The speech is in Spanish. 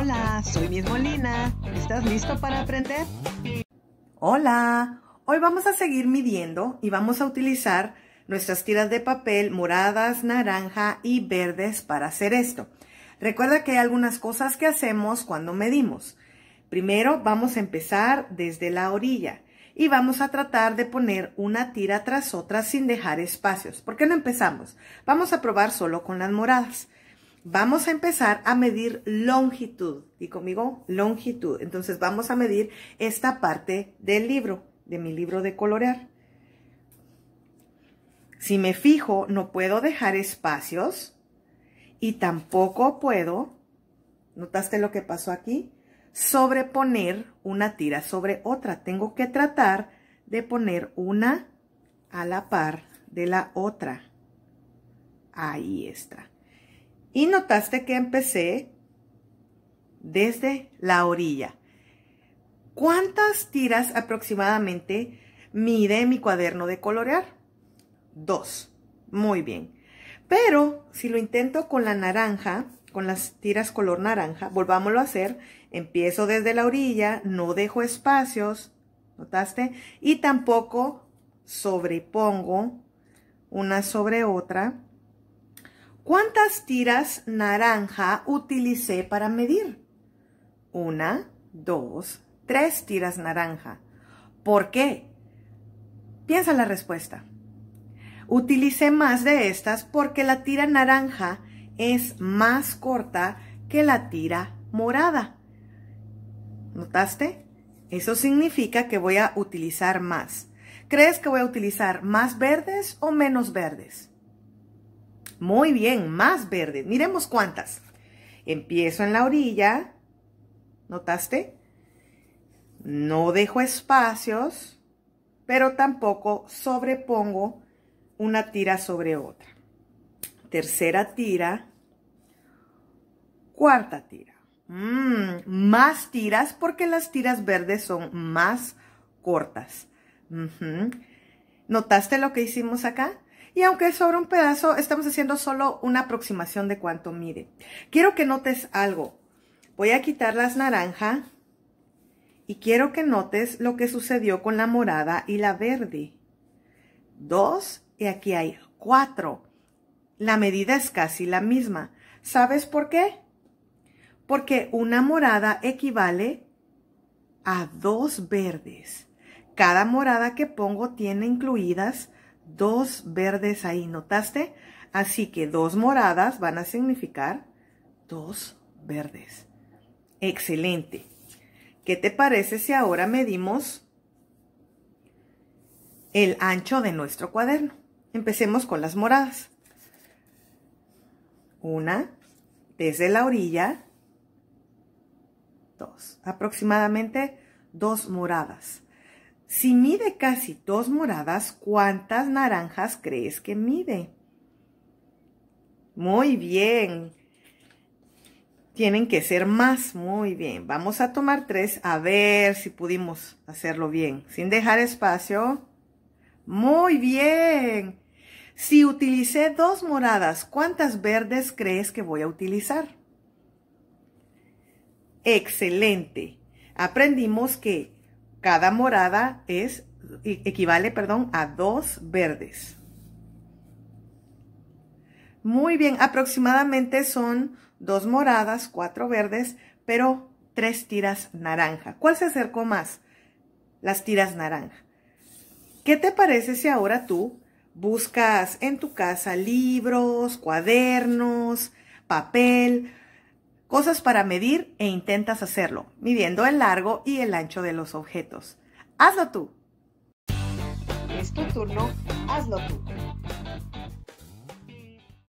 Hola, soy Miss Molina. ¿Estás listo para aprender? Hola, hoy vamos a seguir midiendo y vamos a utilizar nuestras tiras de papel moradas, naranja y verdes para hacer esto. Recuerda que hay algunas cosas que hacemos cuando medimos. Primero vamos a empezar desde la orilla y vamos a tratar de poner una tira tras otra sin dejar espacios. ¿Por qué no empezamos? Vamos a probar solo con las moradas vamos a empezar a medir longitud. Y conmigo, longitud. Entonces vamos a medir esta parte del libro, de mi libro de colorear. Si me fijo, no puedo dejar espacios y tampoco puedo, ¿notaste lo que pasó aquí? Sobreponer una tira sobre otra. Tengo que tratar de poner una a la par de la otra. Ahí está. Y notaste que empecé desde la orilla. ¿Cuántas tiras aproximadamente mide mi cuaderno de colorear? Dos. Muy bien. Pero si lo intento con la naranja, con las tiras color naranja, volvámoslo a hacer, empiezo desde la orilla, no dejo espacios, ¿notaste? Y tampoco sobrepongo una sobre otra ¿Cuántas tiras naranja utilicé para medir? Una, dos, tres tiras naranja. ¿Por qué? Piensa la respuesta. Utilicé más de estas porque la tira naranja es más corta que la tira morada. ¿Notaste? Eso significa que voy a utilizar más. ¿Crees que voy a utilizar más verdes o menos verdes? Muy bien, más verde. Miremos cuántas. Empiezo en la orilla. ¿Notaste? No dejo espacios, pero tampoco sobrepongo una tira sobre otra. Tercera tira. Cuarta tira. Mm, más tiras porque las tiras verdes son más cortas. ¿Notaste lo que hicimos acá? Y aunque sobre un pedazo, estamos haciendo solo una aproximación de cuánto mide. Quiero que notes algo. Voy a quitar las naranjas y quiero que notes lo que sucedió con la morada y la verde. Dos y aquí hay cuatro. La medida es casi la misma. ¿Sabes por qué? Porque una morada equivale a dos verdes. Cada morada que pongo tiene incluidas dos verdes ahí, ¿notaste? Así que dos moradas van a significar dos verdes. Excelente. ¿Qué te parece si ahora medimos el ancho de nuestro cuaderno? Empecemos con las moradas. Una, desde la orilla, dos. Aproximadamente dos moradas. Si mide casi dos moradas, ¿cuántas naranjas crees que mide? Muy bien. Tienen que ser más. Muy bien. Vamos a tomar tres. A ver si pudimos hacerlo bien. Sin dejar espacio. Muy bien. Si utilicé dos moradas, ¿cuántas verdes crees que voy a utilizar? Excelente. Aprendimos que cada morada es, equivale, perdón, a dos verdes. Muy bien, aproximadamente son dos moradas, cuatro verdes, pero tres tiras naranja. ¿Cuál se acercó más? Las tiras naranja. ¿Qué te parece si ahora tú buscas en tu casa libros, cuadernos, papel Cosas para medir e intentas hacerlo, midiendo el largo y el ancho de los objetos. Hazlo tú. Es tu turno, hazlo tú.